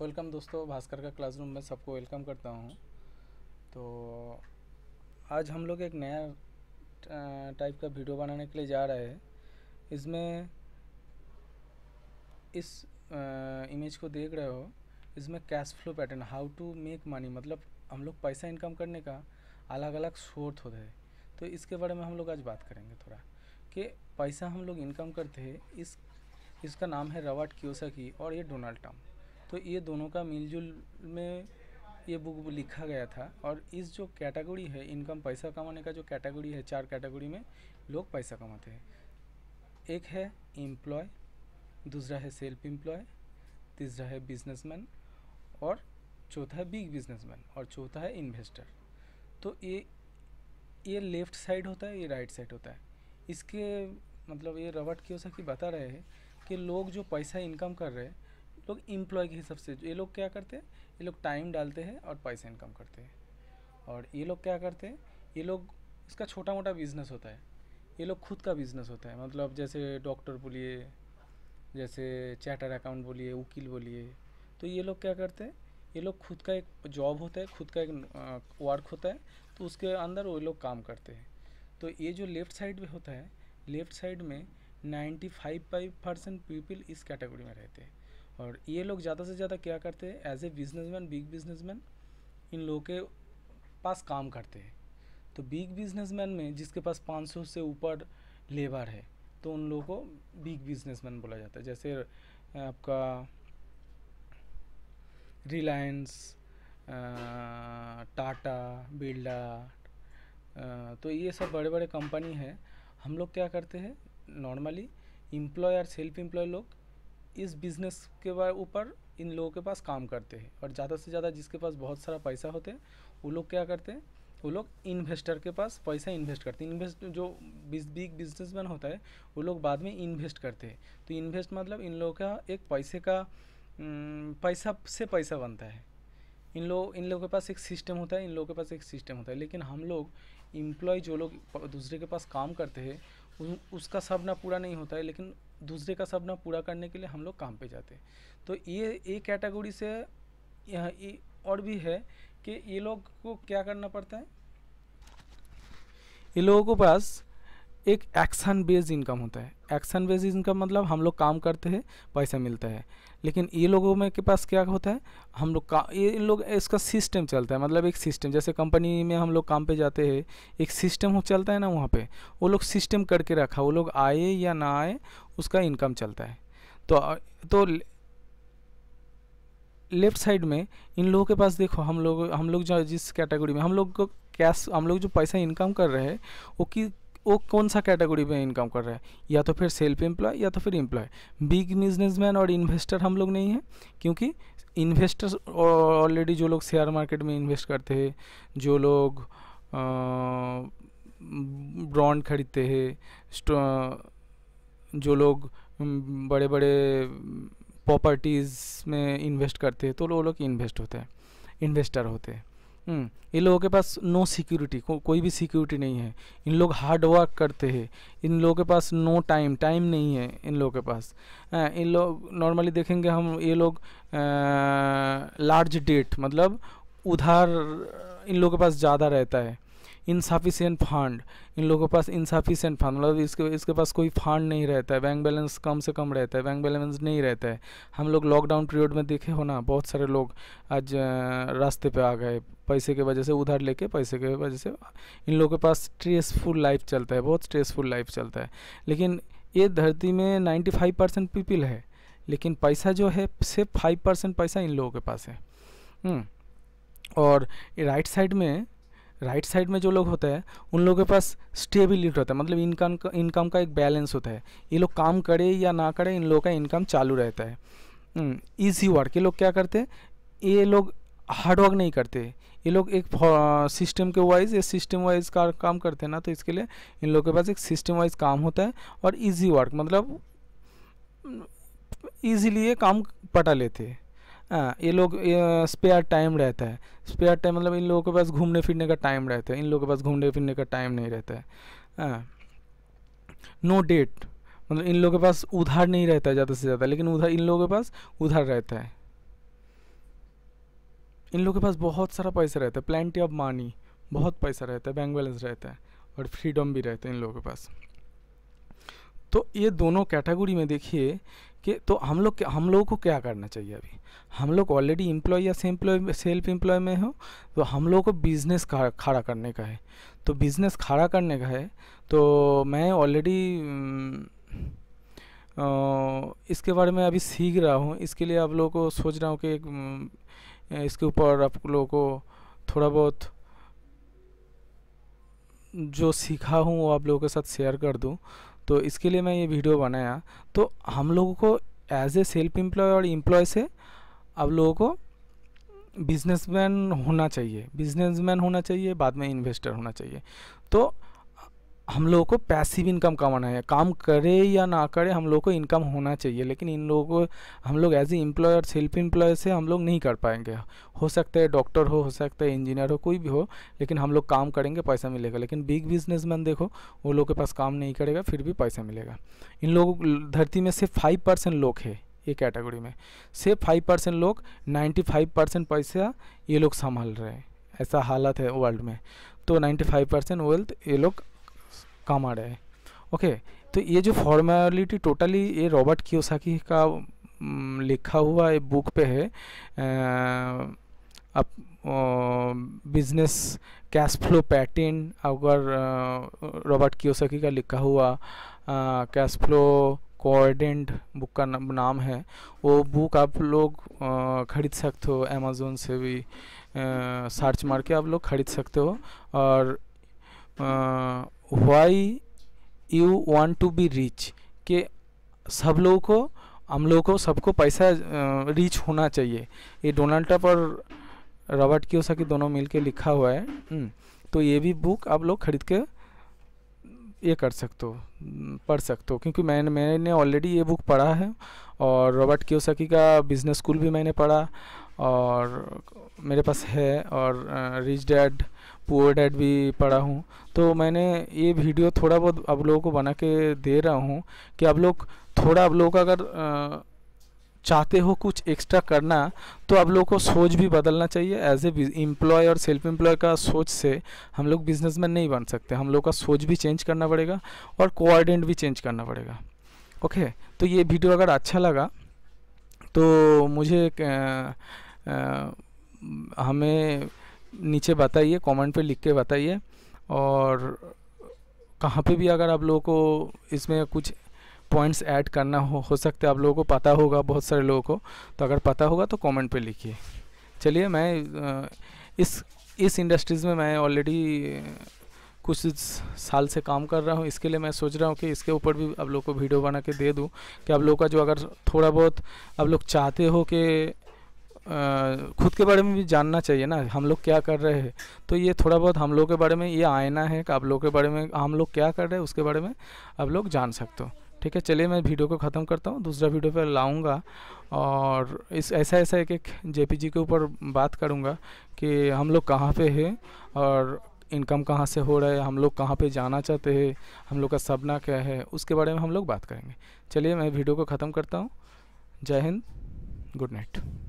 Welcome दोस्तों भास्कर का classroom में सबको वेलकम करता हूँ तो आज हम लोग एक नया टाइप का वीडियो बनाने के लिए जा रहे हैं इसमें इस इमेज को देख रहे हो इसमें cash flow pattern how to make money मतलब हम लोग पैसा इनकम करने का अलग अलग सोर्स होते हैं तो इसके बारे में हम लोग आज बात करेंगे थोड़ा कि पैसा हम लोग इनकम करते हैं इस इसका नाम है रवाट की और ये डोनाल्ड ट्रम्प तो ये दोनों का मिलजुल में ये बुक लिखा गया था और इस जो कैटेगरी है इनकम पैसा कमाने का जो कैटेगरी है चार कैटेगरी में लोग पैसा कमाते हैं एक है एम्प्लॉय दूसरा है सेल्फ एम्प्लॉय तीसरा है बिजनेसमैन और चौथा है बिग बिजनेसमैन और चौथा है इन्वेस्टर तो ये ये लेफ़्ट साइड होता है ये राइट साइड होता है इसके मतलब ये रॉबर्ट कियोसाकी बता रहे हैं कि लोग जो पैसा इनकम कर रहे हैं लोग इम्प्लॉय के हिसाब से ये लोग क्या करते हैं ये लोग टाइम डालते हैं और पैसे इनकम करते हैं और ये लोग क्या करते हैं ये लोग इसका छोटा मोटा बिजनेस होता है ये लोग खुद का बिजनेस होता है मतलब जैसे डॉक्टर बोलिए जैसे चार्टर अकाउंट बोलिए वकील बोलिए तो ये लोग क्या करते हैं ये लोग खुद का एक जॉब होता है खुद का एक वर्क होता है तो उसके अंदर वो लोग काम करते हैं तो ये जो लेफ़्ट साइड में होता है लेफ़्ट साइड में नाइन्टी फाइव परसेंट पीपल इस कैटेगरी में रहते हैं और ये लोग ज़्यादा से ज़्यादा क्या करते हैं as a businessman big businessman इन लोगों के पास काम करते हैं तो बिग बिजनेसमैन में जिसके पास 500 से ऊपर लेबर है तो उन लोगों को बिग बिजनेसमैन बोला जाता है जैसे आपका रिलायंस टाटा बिरला तो ये सब बड़े बड़े कंपनी हैं हम लोग क्या करते हैं नॉर्मली एम्प्लॉय और सेल्फ एम्प्लॉय लोग इस बिज़नेस के ऊपर इन लोगों के पास काम करते हैं और ज़्यादा से ज़्यादा जिसके पास बहुत सारा पैसा होते हैं वो लोग क्या करते हैं वो लोग इन्वेस्टर के पास पैसा इन्वेस्ट करते हैं इन्वेस्ट जो बिग बिजनेसमैन होता है वो लोग बाद में इन्वेस्ट करते हैं तो इन्वेस्ट मतलब इन लोगों का एक पैसे का पैसा से पैसा बनता है इन लोग इन लोगों के पास एक सिस्टम होता है इन लोगों के पास एक सिस्टम होता है लेकिन हम लोग इम्प्लॉय जो लोग दूसरे के पास काम करते हैं उसका सपना पूरा नहीं होता है लेकिन दूसरे का सपना पूरा करने के लिए हम लोग काम पे जाते हैं तो ये एक कैटेगरी से यहाँ और भी है कि ये लोग को क्या करना पड़ता है ये लोगों के पास एक एक्शन बेस्ड इनकम होता है एक्शन बेस्ड इनकम मतलब हम लोग काम करते हैं पैसा मिलता है लेकिन ये लोगों में के पास क्या होता है हम लोग का ये इन लोग इसका सिस्टम चलता है मतलब एक सिस्टम जैसे कंपनी में हम लोग काम पे जाते हैं एक सिस्टम चलता है ना वहाँ पे वो लोग सिस्टम करके रखा वो लोग आए या ना आए उसका इनकम चलता है तो तो लेफ्ट साइड में इन लोगों के पास देखो हम लोग हम लोग जो जिस कैटेगरी में हम लोग को कैश हम लोग जो पैसा इनकम कर रहे हैं वो कि वो कौन सा कैटेगरी में इनकम कर रहा है या तो फिर सेल्फ एम्प्लॉय या तो फिर एम्प्लॉय बिग बिजनेसमैन और इन्वेस्टर हम लोग नहीं हैं क्योंकि इन्वेस्टर्स ऑलरेडी जो लोग शेयर मार्केट में इन्वेस्ट करते हैं जो लोग ब्रांड खरीदते हैं जो लोग बड़े बड़े प्रॉपर्टीज़ में इन्वेस्ट करते हैं तो वो लोग इन्वेस्ट होते हैं इन्वेस्टर होते हैं इन हम्म, लोगों के पास नो सिक्योरिटी को, कोई भी सिक्योरिटी नहीं है इन लोग हार्ड वर्क करते हैं इन लोगों के पास नो टाइम टाइम नहीं है इन लोगों के पास आ, इन लोग नॉर्मली देखेंगे हम ये लोग लार्ज डेट मतलब उधार इन लोगों के पास ज़्यादा रहता है इनसफिशियंट फंड इन लोगों के पास इनसफिशियंट फंड मतलब इसके इसके पास कोई फंड नहीं रहता है बैंक बैलेंस कम से कम रहता है बैंक बैलेंस नहीं रहता है हम लोग लॉकडाउन पीरियड में देखे हो ना बहुत सारे लोग आज रास्ते पे आ गए पैसे के वजह से उधार लेके पैसे के वजह से इन लोगों के पास स्ट्रेसफुल लाइफ चलता है बहुत स्ट्रेसफुल लाइफ चलता है लेकिन ये धरती में फाइव परसेंट पीपल है लेकिन पैसा जो है सिर्फ फाइव परसेंट पैसा इन लोगों के पास है हम्म। और राइट साइड में राइट साइड में जो लोग होते हैं उन लोगों के पास स्टेबिलिटी होता है मतलब इनकम का इनकम का एक बैलेंस होता है ये लोग काम करे या ना करे इन लोगों का इनकम चालू रहता है ईजी हम्म, वर्क ये लोग क्या करते हैं ये लोग हार्ड वर्क नहीं करते ये लोग एक सिस्टम के वाइज या सिस्टम वाइज का काम करते हैं ना तो इसके लिए इन लोगों के पास एक सिस्टम वाइज काम होता है और ईजी वर्क मतलब ईजीली ये काम पटा लेते हैं हाँ, ये लोग स्पेयर टाइम रहता है स्पेयर टाइम मतलब इन लोगों के पास घूमने फिरने का टाइम रहता है इन लोगों के पास घूमने फिरने का टाइम नहीं रहता है नो हाँ। डेट मतलब इन लोगों के पास उधार नहीं रहता है ज़्यादा से ज़्यादा लेकिन उधार इन लोगों के पास उधार रहता है इन लोगों के पास बहुत सारा पैसा रहता है प्लेंटी ऑफ मानी बहुत पैसा रहता है बैंक बैलेंस रहता है और फ्रीडम भी रहता है इन लोगों के पास तो ये दोनों कैटेगरी में देखिए कि तो हम लोग हम लोगों को क्या करना चाहिए अभी हम लोग ऑलरेडी इम्प्लॉय या सेम्प्लॉय सेल्फ एम्प्लॉय में हो तो हम लोगों को बिज़नेस खड़ा करने का है तो बिज़नेस खड़ा करने का है तो मैं ऑलरेडी इसके बारे में अभी सीख रहा हूँ इसके लिए आप लोगों को सोच रहा हूँ कि एक, इसके ऊपर आप लोगों को थोड़ा बहुत जो सीखा हूँ वो आप लोगों के साथ शेयर कर दूँ तो इसके लिए मैं ये वीडियो बनाया तो हम लोगों को एज ए सेल्फ एम्प्लॉय और एम्प्लॉय से आप लोगों को बिजनेसमैन होना चाहिए बिजनेसमैन होना चाहिए बाद में इन्वेस्टर होना चाहिए तो हम लोगों को पैसिव इनकम कमाना है काम करे या ना करे हम लोगों को इनकम होना चाहिए लेकिन इन लोगों को हम लोग as a employer self employer से हम लोग नहीं कर पाएंगे हो सकता है डॉक्टर हो हो सकता है इंजीनियर हो कोई भी हो लेकिन हम लोग काम करेंगे पैसा मिलेगा लेकिन बिग बिजनेस देखो वो लोग के पास काम नहीं करेगा फिर भी पैसा मिलेगा इन लोगों धरती में सिर्फ फाइव परसेंट लोग है ये कैटेगरी में सिर्फ फाइव परसेंट लोग नाइन्टी फाइव परसेंट पैसा ये लोग संभाल रहे हैं ऐसा हालत है वर्ल्ड में तो 95 परसेंट वेल्थ ये लोग काम आ रहा है ओके तो ये जो फॉर्मेलिटी टोटली ये रॉबर्ट कियोसाकी mm, का लिखा हुआ एक बुक पे है अब बिजनेस कैश फ्लो पैटर्न अगर रॉबर्ट कियोसाकी का लिखा हुआ कैश फ्लो कोऑर्डिनेट बुक का नाम है वो बुक आप लोग ख़रीद सकते हो अमेजोन से भी सर्च मार के आप लोग ख़रीद सकते हो और आ, why you want to be rich कि सब लोगों को हम लोगों को सबको पैसा रिच होना चाहिए ये डोनाल्ड ट्रंप और रॉबर्ट की दोनों मिलके लिखा हुआ है हम्म, तो ये भी बुक आप लोग खरीद के ये कर सकते हो पढ़ सकते हो क्योंकि मैंने मैंने ऑलरेडी ये बुक पढ़ा है और रॉबर्ट क्योसाकी का बिजनेस स्कूल भी मैंने पढ़ा और मेरे पास है और रिच डैड पुअर डैड भी पढ़ा हूँ तो मैंने ये वीडियो थोड़ा बहुत आप लोगों को बना के दे रहा हूँ कि आप लोग थोड़ा आप लोग अगर चाहते हो कुछ एक्स्ट्रा करना तो आप लोगों को सोच भी बदलना चाहिए एज ए एम्प्लॉय और सेल्फ एम्प्लॉय का सोच से हम लोग बिजनेसमैन नहीं बन सकते हम लोग का सोच भी चेंज करना पड़ेगा और कोऑर्डिनेट भी चेंज करना पड़ेगा ओके तो ये वीडियो अगर अच्छा लगा तो मुझे आ, आ, हमें नीचे बताइए कमेंट पे लिख के बताइए और कहाँ पे भी अगर आप लोगों को इसमें कुछ पॉइंट्स ऐड करना हो हो सकता है आप लोगों को पता होगा बहुत सारे लोगों को तो अगर पता होगा तो कमेंट पे लिखिए चलिए मैं इस इस इंडस्ट्रीज़ में मैं ऑलरेडी कुछ साल से काम कर रहा हूँ इसके लिए मैं सोच रहा हूँ कि इसके ऊपर भी आप लोग को वीडियो बना के दे दूँ कि आप लोग का जो अगर थोड़ा बहुत आप लोग चाहते हो कि खुद के बारे में भी जानना चाहिए ना हम लोग क्या कर रहे हैं तो ये थोड़ा बहुत हम लोग के बारे में ये आयना है कि आप लोग के बारे में हम लोग क्या कर रहे हैं उसके बारे में आप लोग जान सकते हो ठीक है चलिए मैं वीडियो को ख़त्म करता हूँ दूसरा वीडियो पर लाऊंगा और इस ऐसा ऐसा एक एक जे के ऊपर बात करूँगा कि हम लोग कहाँ पर है और इनकम कहाँ से हो रहा है हम लोग कहाँ पे जाना चाहते हैं हम लोग का सपना क्या है उसके बारे में हम लोग बात करेंगे चलिए मैं वीडियो को ख़त्म करता हूँ जय हिंद गुड नाइट